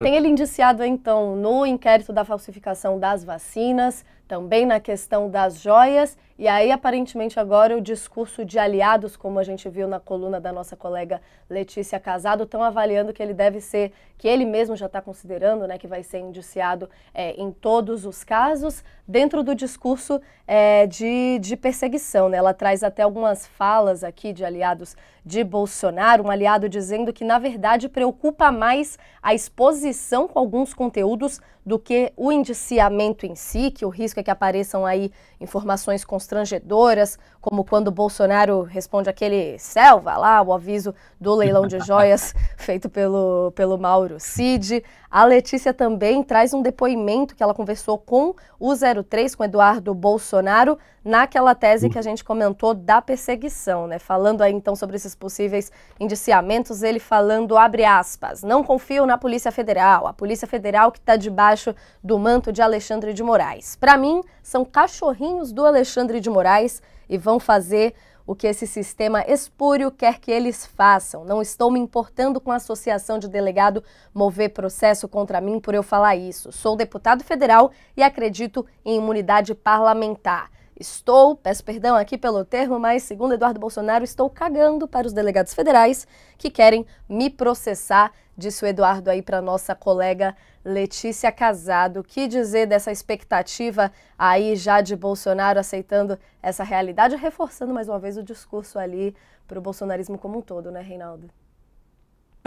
Tem ele indiciado, então, no inquérito da falsificação das vacinas, também na questão das joias. E aí, aparentemente, agora o discurso de aliados, como a gente viu na coluna da nossa colega Letícia Casado, estão avaliando que ele deve ser, que ele mesmo já está considerando, né, que vai ser indiciado é, em todos os casos, dentro do discurso é, de, de perseguição. Né? Ela traz até algumas falas aqui de aliados de Bolsonaro, um aliado dizendo que, na verdade, preocupa mais a exposição com alguns conteúdos do que o indiciamento em si, que o risco que apareçam aí informações constrangedoras, como quando Bolsonaro responde aquele selva lá, o aviso do leilão de joias feito pelo, pelo Mauro Cid. A Letícia também traz um depoimento que ela conversou com o 03, com Eduardo Bolsonaro, naquela tese que a gente comentou da perseguição, né? Falando aí então sobre esses possíveis indiciamentos, ele falando, abre aspas, não confio na Polícia Federal, a Polícia Federal que está debaixo do manto de Alexandre de Moraes. Para mim, são cachorrinhos do Alexandre de Moraes e vão fazer o que esse sistema espúrio quer que eles façam. Não estou me importando com a associação de delegado mover processo contra mim por eu falar isso. Sou deputado federal e acredito em imunidade parlamentar. Estou, peço perdão aqui pelo termo, mas segundo Eduardo Bolsonaro, estou cagando para os delegados federais que querem me processar, disse o Eduardo aí para nossa colega Letícia Casado. Que dizer dessa expectativa aí já de Bolsonaro aceitando essa realidade, reforçando mais uma vez o discurso ali para o bolsonarismo como um todo, né, Reinaldo?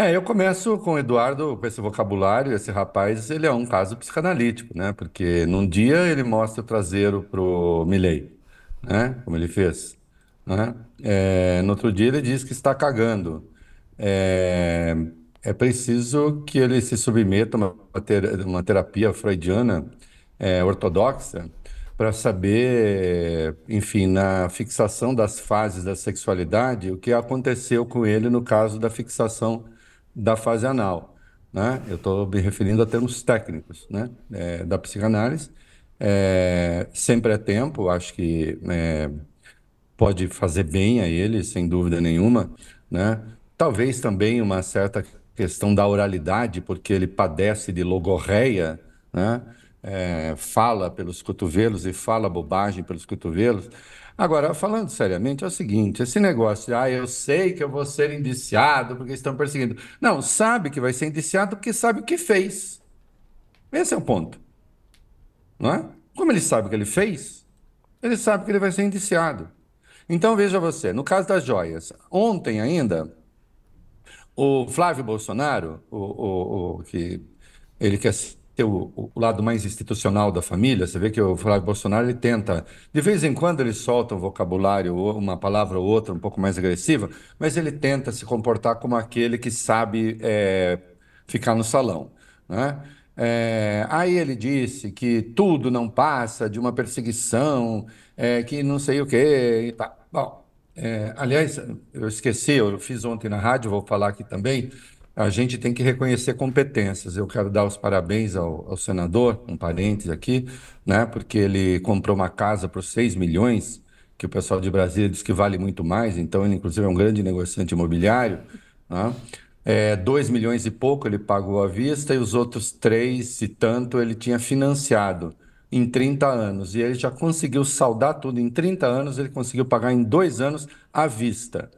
É, eu começo com o Eduardo, com esse vocabulário. Esse rapaz, ele é um caso psicanalítico, né? Porque num dia ele mostra o traseiro pro Milley, né? Como ele fez, né? É, no outro dia ele diz que está cagando. É, é preciso que ele se submeta a uma, ter, uma terapia freudiana é, ortodoxa para saber, enfim, na fixação das fases da sexualidade, o que aconteceu com ele no caso da fixação da fase anal. Né? Eu estou me referindo a termos técnicos né? É, da psicanálise. É, sempre é tempo, acho que é, pode fazer bem a ele, sem dúvida nenhuma. Né? Talvez também uma certa questão da oralidade, porque ele padece de logorreia, né? É, fala pelos cotovelos e fala bobagem pelos cotovelos. Agora, falando seriamente, é o seguinte: esse negócio de, ah, eu sei que eu vou ser indiciado porque estão perseguindo. Não, sabe que vai ser indiciado porque sabe o que fez. Esse é o ponto. Não é? Como ele sabe o que ele fez, ele sabe que ele vai ser indiciado. Então, veja você: no caso das joias, ontem ainda, o Flávio Bolsonaro, o, o, o que ele quer ter o, o, lado mais institucional da família. Você vê que o Flávio Bolsonaro ele tenta, de vez em quando ele solta um vocabulário, uma palavra ou outra um pouco mais agressiva, mas ele tenta se comportar como aquele que sabe é, ficar no salão, né? É, aí ele disse que tudo não passa de uma perseguição, é, que não sei o quê. Bom, é, aliás, eu esqueci, eu fiz ontem na rádio, vou falar aqui também a gente tem que reconhecer competências. Eu quero dar os parabéns ao, ao senador, um parênteses aqui, né, porque ele comprou uma casa por 6 milhões, que o pessoal de Brasília diz que vale muito mais, então ele, inclusive, é um grande negociante imobiliário. Né? É, 2 milhões e pouco ele pagou à vista e os outros três e tanto ele tinha financiado em 30 anos. E ele já conseguiu saldar tudo em 30 anos, ele conseguiu pagar em dois anos à vista.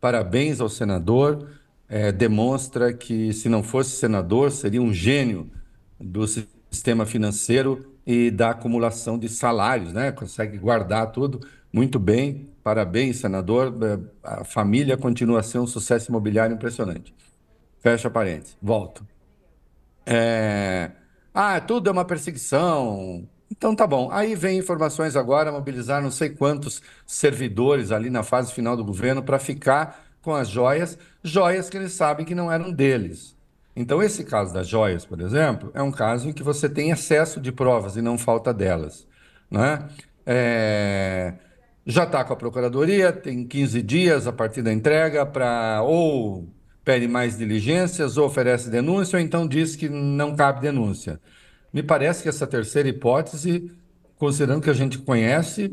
Parabéns ao senador é, demonstra que, se não fosse senador, seria um gênio do sistema financeiro e da acumulação de salários, né? Consegue guardar tudo muito bem. Parabéns, senador. É, a família continua a ser um sucesso imobiliário impressionante. Fecha parênteses. Volto. É... Ah, tudo é uma perseguição. Então tá bom. Aí vem informações agora, mobilizar não sei quantos servidores ali na fase final do governo para ficar com as joias joias que eles sabem que não eram deles. Então, esse caso das joias, por exemplo, é um caso em que você tem excesso de provas e não falta delas. Né? É... Já está com a Procuradoria, tem 15 dias a partir da entrega para ou pede mais diligências, ou oferece denúncia, ou então diz que não cabe denúncia. Me parece que essa terceira hipótese, considerando que a gente conhece,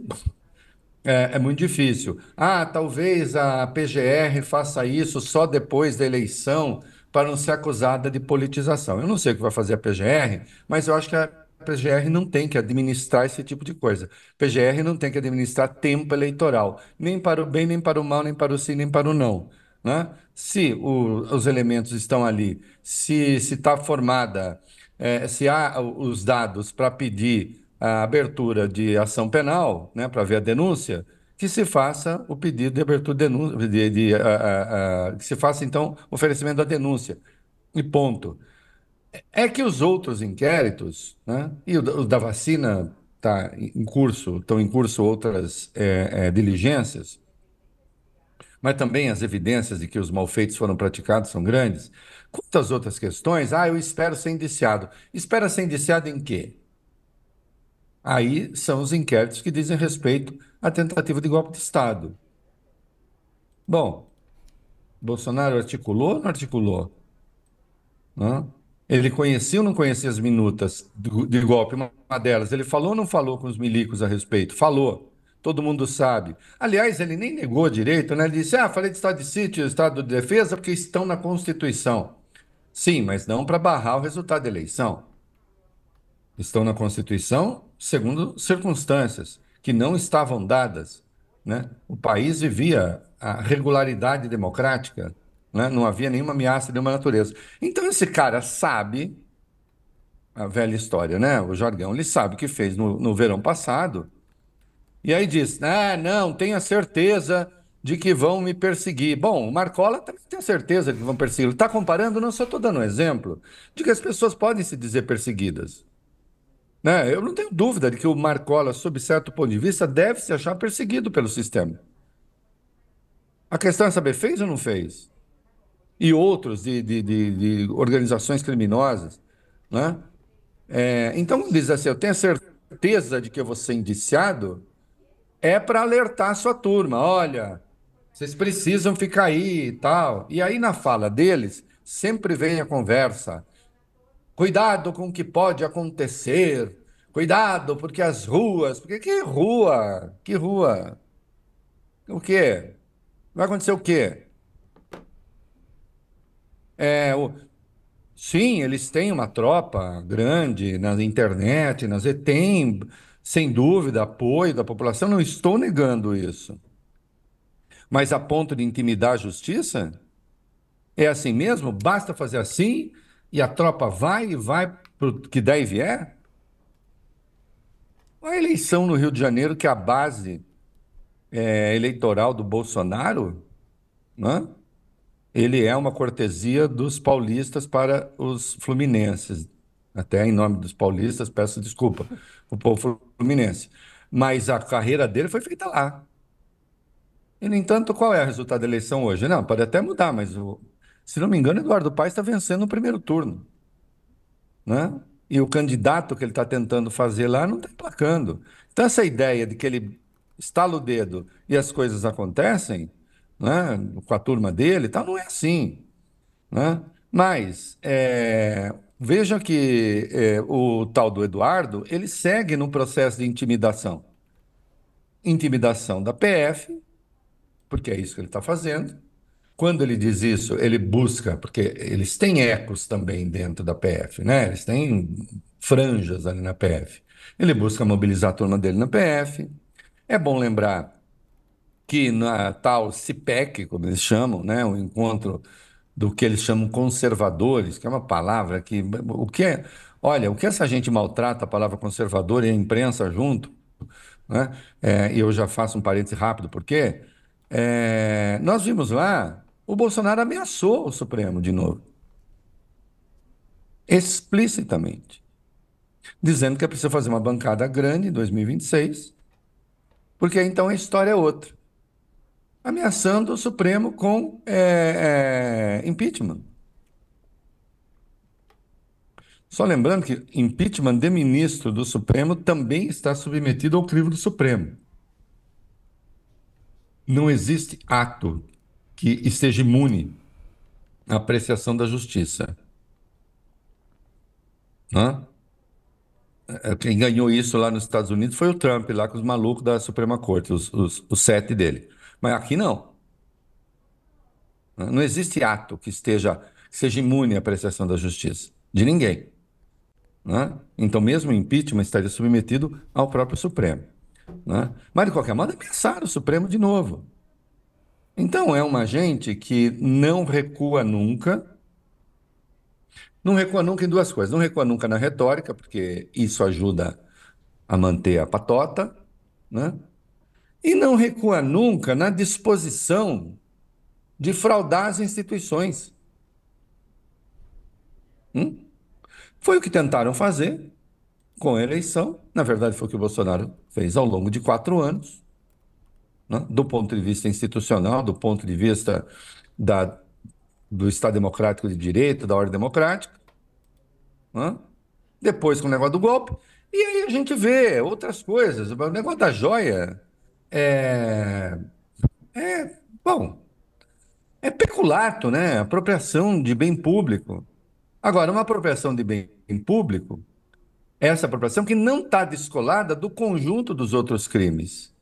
é, é, muito difícil. Ah, talvez a PGR faça isso só depois da eleição para não ser acusada de politização. Eu não sei o que vai fazer a PGR, mas eu acho que a PGR não tem que administrar esse tipo de coisa. A PGR não tem que administrar tempo eleitoral, nem para o bem, nem para o mal, nem para o sim, nem para o não. Né? Se o, os elementos estão ali, se está formada, é, se há os dados para pedir a abertura de ação penal, né, para ver a denúncia, que se faça o pedido de abertura de denúncia, de, de, a, a, a, que se faça, então, oferecimento da denúncia. E ponto. É que os outros inquéritos, né, e o, o da vacina está em curso, estão em curso outras é, é, diligências, mas também as evidências de que os malfeitos foram praticados são grandes. Quantas outras questões? Ah, eu espero ser indiciado. Espera ser indiciado em quê? Aí são os inquéritos que dizem respeito à tentativa de golpe de Estado. Bom, Bolsonaro articulou ou não articulou? Não? Ele conhecia ou não conhecia as minutas de golpe? Uma delas, ele falou ou não falou com os milicos a respeito? Falou. Todo mundo sabe. Aliás, ele nem negou direito, né? Ele disse: ah, falei de estado de sítio, estado de defesa, porque estão na Constituição. Sim, mas não para barrar o resultado da eleição. Estão na Constituição segundo circunstâncias que não estavam dadas. Né? O país vivia a regularidade democrática, né? não havia nenhuma ameaça de uma natureza. Então, esse cara sabe a velha história, né? O jargão, ele sabe o que fez no, no verão passado. E aí diz: ah, não, tenha certeza de que vão me perseguir. Bom, o Marcola tem certeza que vão perseguir. Está comparando? Não, só estou dando um exemplo de que as pessoas podem se dizer perseguidas. Né? Eu não tenho dúvida de que o Marcola, sob certo ponto de vista, deve se achar perseguido pelo sistema. A questão é saber, fez ou não fez? E outros de, de, de, de organizações criminosas. Né? É, então, diz assim, eu tenho certeza de que eu vou ser indiciado, é para alertar a sua turma, olha, vocês precisam ficar aí e tal. E aí, na fala deles, sempre vem a conversa. Cuidado com o que pode acontecer. Cuidado, porque as ruas. Porque que rua? Que rua? O quê? Vai acontecer o quê? É, o... Sim, eles têm uma tropa grande na internet, nas... tem, sem dúvida, apoio da população, não estou negando isso. Mas a ponto de intimidar a justiça? É assim mesmo? Basta fazer assim e a tropa vai e vai para o que der e vier? A eleição no Rio de Janeiro, que é a base é, eleitoral do Bolsonaro, né? ele é uma cortesia dos paulistas para os fluminenses. Até em nome dos paulistas, peço desculpa, o povo fluminense. Mas a carreira dele foi feita lá. E, no entanto, qual é o resultado da eleição hoje? Não, pode até mudar, mas o, se não me engano, Eduardo Paes está vencendo o primeiro turno. Né? E o candidato que ele está tentando fazer lá não está emplacando. Então, essa ideia de que ele estala o dedo e as coisas acontecem, né? com a turma dele tal, não é assim. Né? Mas é, veja que é, o tal do Eduardo, ele segue num processo de intimidação. Intimidação da PF, porque é isso que ele está fazendo, quando ele diz isso, ele busca, porque eles têm ecos também dentro da PF, né? Eles têm franjas ali na PF. Ele busca mobilizar a turma dele na PF. É bom lembrar que na tal CIPEC, como eles chamam, né, o encontro do que eles chamam conservadores, que é uma palavra que o que é, olha, o que essa gente maltrata a palavra conservador e a imprensa junto, né? É, e eu já faço um parênteses rápido, porque é, nós vimos lá o Bolsonaro ameaçou o Supremo de novo. Explicitamente. Dizendo que é preciso fazer uma bancada grande em 2026, porque então a história é outra. Ameaçando o Supremo com é, é, impeachment. Só lembrando que impeachment de ministro do Supremo também está submetido ao crivo do Supremo. Não existe ato que esteja imune à apreciação da justiça. Hã? É, é, quem ganhou isso lá nos Estados Unidos foi o Trump, lá com os malucos da Suprema Corte, os, os, os sete dele. Mas aqui não. Não existe ato que esteja que seja imune à apreciação da justiça, de ninguém. Né? Então, mesmo o impeachment estaria submetido ao próprio Supremo. Né? Mas, de qualquer modo, é pensar o Supremo de novo. Então, é uma gente que não recua nunca. Não recua nunca em duas coisas. Não recua nunca na retórica, porque isso ajuda a manter a patota, né? E não recua nunca na disposição de fraudar as instituições. Hum? Foi o que tentaram fazer com a eleição. Na verdade, foi o que o Bolsonaro fez ao longo de quatro anos. Né, do ponto de vista institucional, do ponto de vista da, do Estado Democrático de Direito, da ordem democrática. Né? Depois com o negócio do golpe. E aí a gente vê outras coisas. O negócio da joia é. É. Bom. É peculato, né? Apropriação de bem público. Agora, uma apropriação de bem público, essa apropriação que não está descolada do conjunto dos outros crimes.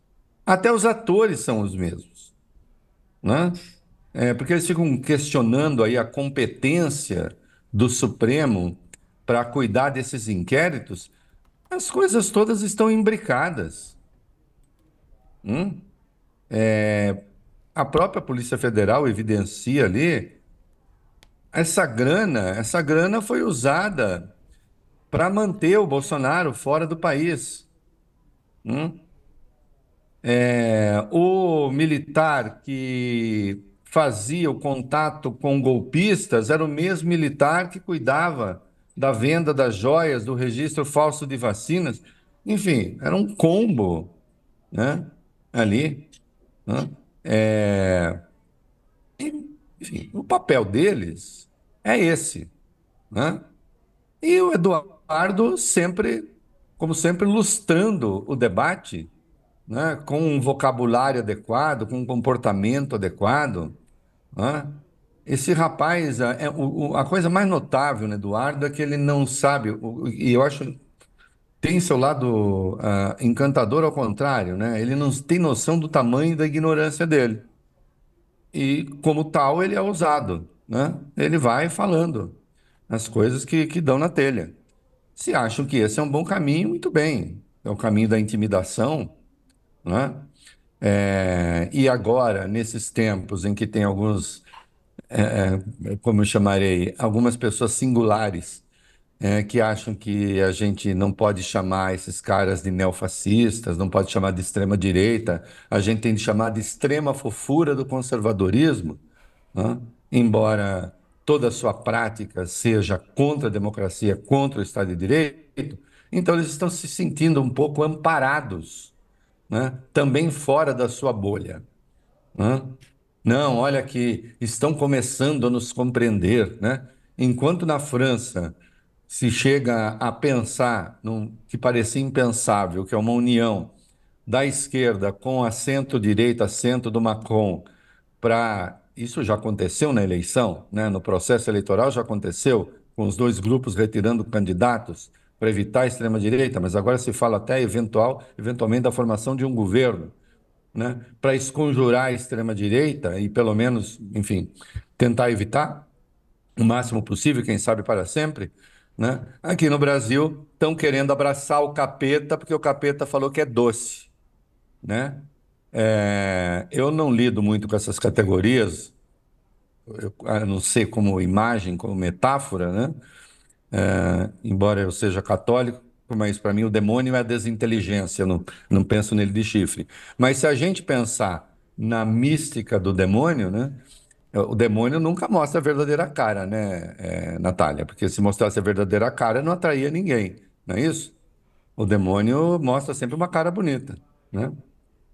Até os atores são os mesmos, né? É, porque eles ficam questionando aí a competência do Supremo para cuidar desses inquéritos. As coisas todas estão imbricadas. Hum? É, a própria Polícia Federal evidencia ali essa grana, essa grana foi usada para manter o Bolsonaro fora do país. Hum? É, o militar que fazia o contato com golpistas era o mesmo militar que cuidava da venda das joias, do registro falso de vacinas. Enfim, era um combo né? ali. Né? É... Enfim, o papel deles é esse. Né? E o Eduardo sempre, como sempre, lustrando o debate né, com um vocabulário adequado, com um comportamento adequado, né, esse rapaz, a, é, é, a, coisa mais notável no né, Eduardo é que ele não sabe, e eu acho tem seu lado uh, encantador ao contrário, né? Ele não tem noção do tamanho da ignorância dele. E como tal, ele é ousado, né? Ele vai falando as coisas que, que dão na telha. Se acham que esse é um bom caminho, muito bem. É o caminho da intimidação, né? É, e agora, nesses tempos em que tem alguns, é, é, como eu chamarei, algumas pessoas singulares é, que acham que a gente não pode chamar esses caras de neofascistas, não pode chamar de extrema-direita, a gente tem de chamar de extrema fofura do conservadorismo, né? embora toda a sua prática seja contra a democracia, contra o Estado de Direito, então eles estão se sentindo um pouco amparados né? também fora da sua bolha. Né? Não, olha que estão começando a nos compreender. Né? Enquanto na França se chega a pensar que parecia impensável, que é uma união da esquerda com a centro-direita, centro do Macron, para. Isso já aconteceu na eleição, né? no processo eleitoral já aconteceu, com os dois grupos retirando candidatos para evitar a extrema-direita, mas agora se fala até eventual, eventualmente da formação de um governo, né, para esconjurar a extrema-direita e pelo menos, enfim, tentar evitar o máximo possível, quem sabe para sempre, né? Aqui no Brasil estão querendo abraçar o capeta porque o capeta falou que é doce, né? É, eu não lido muito com essas categorias, eu, a não ser como imagem, como metáfora, né? É, embora eu seja católico, mas para mim o demônio é a desinteligência, eu não, não penso nele de chifre. Mas se a gente pensar na mística do demônio, né? O demônio nunca mostra a verdadeira cara, né, é, Natália? Porque se mostrasse a verdadeira cara, não atraía ninguém, não é isso? O demônio mostra sempre uma cara bonita, né?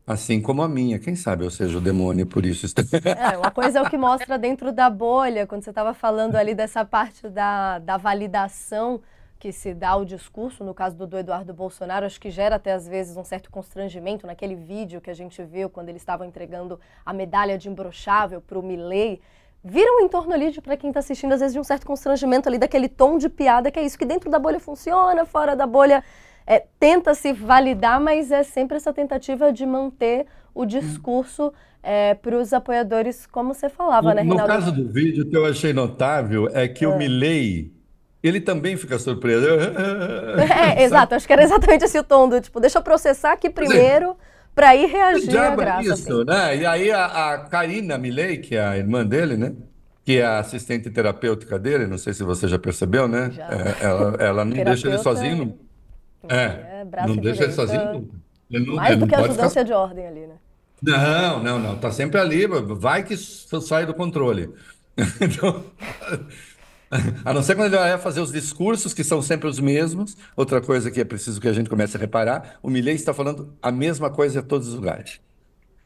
Assim como a minha, quem sabe eu seja o demônio, por isso. É, uma coisa é o que mostra dentro da bolha, quando você estava falando ali dessa parte da, da validação que se dá ao discurso, no caso do, do Eduardo Bolsonaro, acho que gera até às vezes um certo constrangimento naquele vídeo que a gente viu quando eles estavam entregando a medalha de imbrochável para o Milley vira um entorno ali para quem está assistindo, às vezes, de um certo constrangimento ali, daquele tom de piada, que é isso que dentro da bolha funciona, fora da bolha é, tenta-se validar, mas é sempre essa tentativa de manter o discurso é, para os apoiadores, como você falava, né, Reinaldo? No caso do vídeo, o que eu achei notável é que é. o ah. Milley, ele também fica surpreso. é, exato, acho que era exatamente esse o tom do tipo, deixa eu processar aqui primeiro para ir reagir à é graça. Isso, assim. né? E aí a, a Karina Milley, que é a irmã dele, né? que é a assistente terapêutica dele, não sei se você já percebeu, né? Já. É, ela, ela não deixa ele sozinho, é. É, é não deixa ele então sozinho nunca. Ele não, Mais ele do que a ajudância ficar... É de ordem ali, né? Não, não, não. Tá sempre ali. Vai que sai do controle. então, a não ser quando ele vai fazer os discursos, que são sempre os mesmos. Outra coisa que é preciso que a gente comece a reparar: o Millet está falando a mesma coisa em todos os lugares.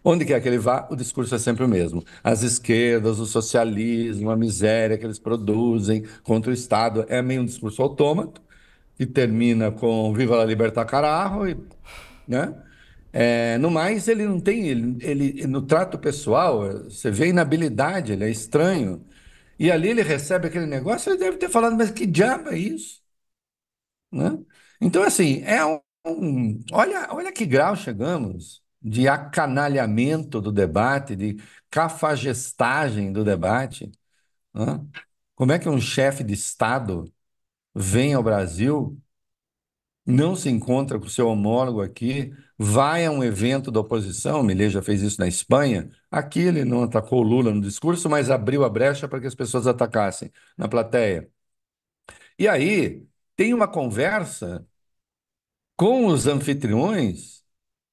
Onde quer que ele vá, o discurso é sempre o mesmo. As esquerdas, o socialismo, a miséria que eles produzem contra o Estado é meio um discurso autômato e termina com Viva la Libertad Carajo, e, né? É, no mais, ele não tem, ele, ele, no trato pessoal, você vê inabilidade, ele é estranho. E ali ele recebe aquele negócio, ele deve ter falado, mas que diabo é isso? Né? Então, assim, é um, um, olha, olha que grau chegamos de acanalhamento do debate, de cafagestagem do debate. Né? Como é que um chefe de Estado vem ao Brasil, não se encontra com seu homólogo aqui, vai a um evento da oposição, Milei já fez isso na Espanha, aqui ele não atacou o Lula no discurso, mas abriu a brecha para que as pessoas atacassem na plateia. E aí tem uma conversa com os anfitriões,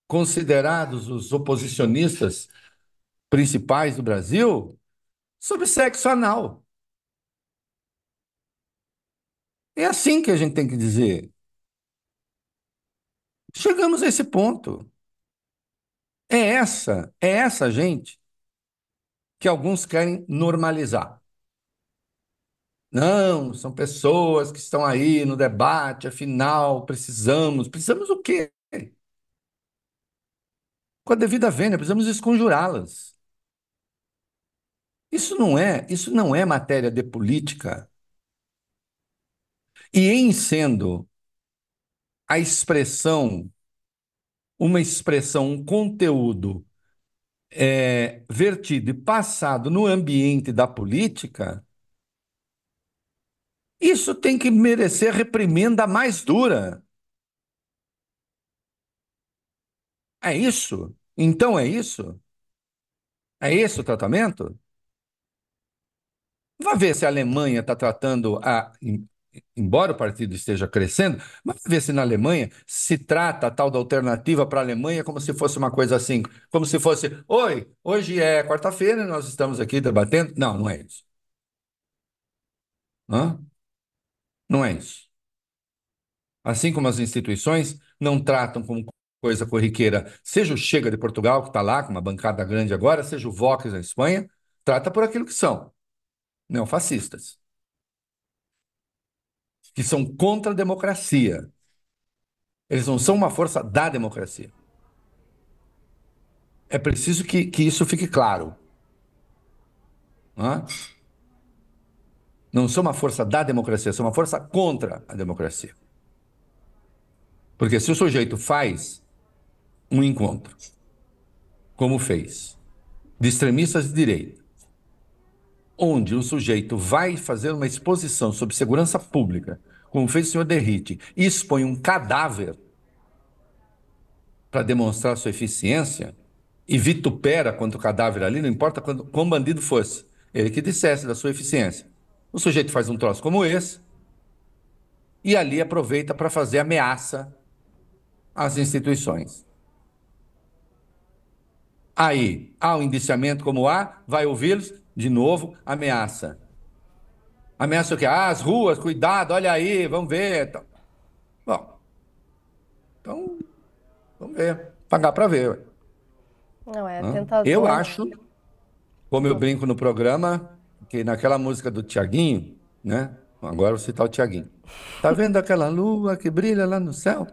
considerados os oposicionistas principais do Brasil, sobre sexo anal. É assim que a gente tem que dizer. Chegamos a esse ponto. É essa, é essa gente que alguns querem normalizar. Não, são pessoas que estão aí no debate, afinal, precisamos. Precisamos o quê? Com a devida vênia, precisamos esconjurá-las. Isso não é, isso não é matéria de política. E em sendo a expressão, uma expressão, um conteúdo é, vertido e passado no ambiente da política, isso tem que merecer reprimenda mais dura. É isso? Então é isso? É esse o tratamento? Vá ver se a Alemanha está tratando a, embora o partido esteja crescendo, mas ver se na Alemanha se trata a tal da alternativa para a Alemanha como se fosse uma coisa assim, como se fosse, oi, hoje é quarta-feira, nós estamos aqui debatendo. Não, não é isso. Hã? Não é isso. Assim como as instituições não tratam como coisa corriqueira, seja o Chega de Portugal, que está lá com uma bancada grande agora, seja o Vox da Espanha, trata por aquilo que são, neofascistas que são contra a democracia. Eles não são uma força da democracia. É preciso que, que isso fique claro. Não, não são uma força da democracia, são uma força contra a democracia. Porque se o sujeito faz um encontro, como fez, de extremistas de direita, onde o sujeito vai fazer uma exposição sobre segurança pública, como fez o senhor Derrite, e expõe um cadáver para demonstrar sua eficiência e vitupera quanto o cadáver ali, não importa quando, quão bandido fosse, ele que dissesse da sua eficiência. O sujeito faz um troço como esse e ali aproveita para fazer ameaça às instituições. Aí há um indiciamento como há, vai ouvi-los de novo, ameaça. Ameaça o quê? Ah, as ruas, cuidado, olha aí, vamos ver. Bom, então, vamos ver. Pagar para ver. Ué. Não, é tentador. Eu acho, como eu brinco no programa, que naquela música do Tiaguinho, né? Agora vou citar o Tiaguinho. Tá vendo aquela lua que brilha lá no céu?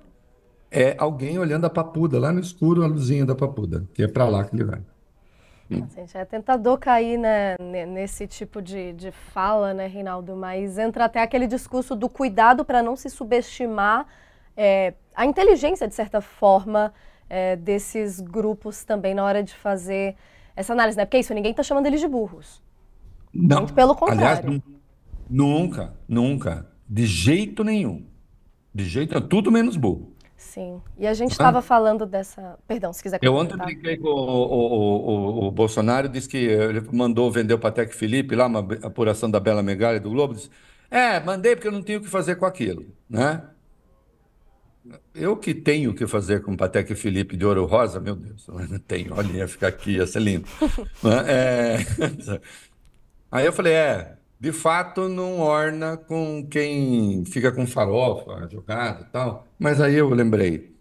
É alguém olhando a papuda, lá no escuro, a luzinha da papuda, que é para lá que ele vai. Hum. Assim, é tentador cair né, nesse tipo de, de fala, né, Reinaldo? Mas entra até aquele discurso do cuidado para não se subestimar é, a inteligência, de certa forma, é, desses grupos também na hora de fazer essa análise, né? Porque é isso, ninguém está chamando eles de burros. Não. Muito pelo contrário. Aliás, nunca, nunca. De jeito nenhum. De jeito nenhum. Tudo menos burro. Sim. E a gente estava falando dessa. Perdão, se quiser. Comentar. Eu ontem brinquei com o, o, o, o, Bolsonaro, disse que ele mandou vender o Patek Felipe lá, uma apuração da Bela Megalha do Globo. Disse, é, mandei porque eu não tinha o que fazer com aquilo, né? Eu que tenho o que fazer com o Patek Felipe de ouro rosa, meu Deus, eu não tenho. Olha, ia ficar aqui, ia ser lindo. Né? é... Aí eu falei, é, de fato não orna com quem fica com farofa jogada e tal. Mas aí eu lembrei,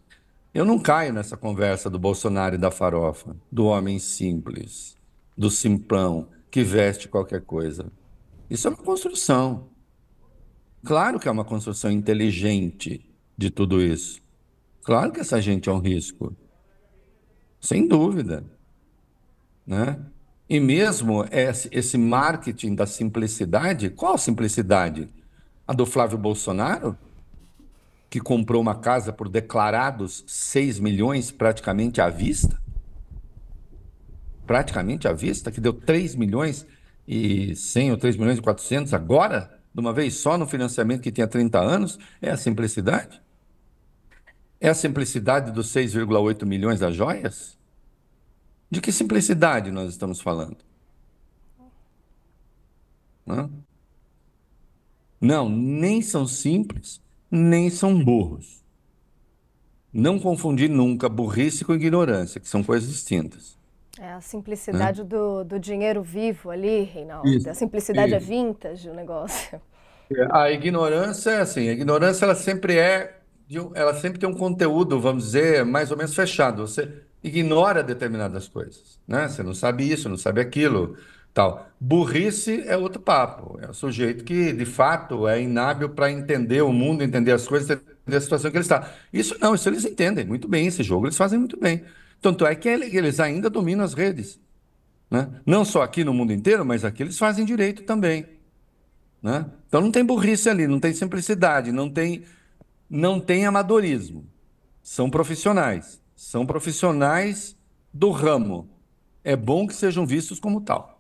eu não caio nessa conversa do Bolsonaro e da farofa, do homem simples, do simplão que veste qualquer coisa. Isso é uma construção. Claro que é uma construção inteligente de tudo isso. Claro que essa gente é um risco. Sem dúvida. Né? E mesmo esse marketing da simplicidade, qual simplicidade? A do Flávio Bolsonaro, que comprou uma casa por declarados 6 milhões praticamente à vista? Praticamente à vista, que deu 3 milhões e 100 ou 3 milhões e 400 agora, de uma vez só, no financiamento que tinha 30 anos? É a simplicidade? É a simplicidade dos 6,8 milhões das joias? De que simplicidade nós estamos falando? Não, não nem são simples, nem são burros. Não confundir nunca burrice com ignorância, que são coisas distintas. É a simplicidade né? do, do, dinheiro vivo ali, Reinaldo. Isso, a simplicidade é isso. é vintage o negócio. É, a ignorância é assim, a ignorância ela sempre é, ela sempre tem um conteúdo, vamos dizer, mais ou menos fechado. Você, ignora determinadas coisas, né? Você não sabe isso, não sabe aquilo, tal. Burrice é outro papo, é o sujeito que de fato é inábil para entender o mundo, entender as coisas, entender a situação que ele está. Isso não, isso eles entendem muito bem, esse jogo eles fazem muito bem. Tanto é que eles ainda dominam as redes, né? Não só aqui no mundo inteiro, mas aqui eles fazem direito também, né? Então não tem burrice ali, não tem simplicidade, não tem não tem amadorismo. São profissionais são profissionais do ramo. É bom que sejam vistos como tal.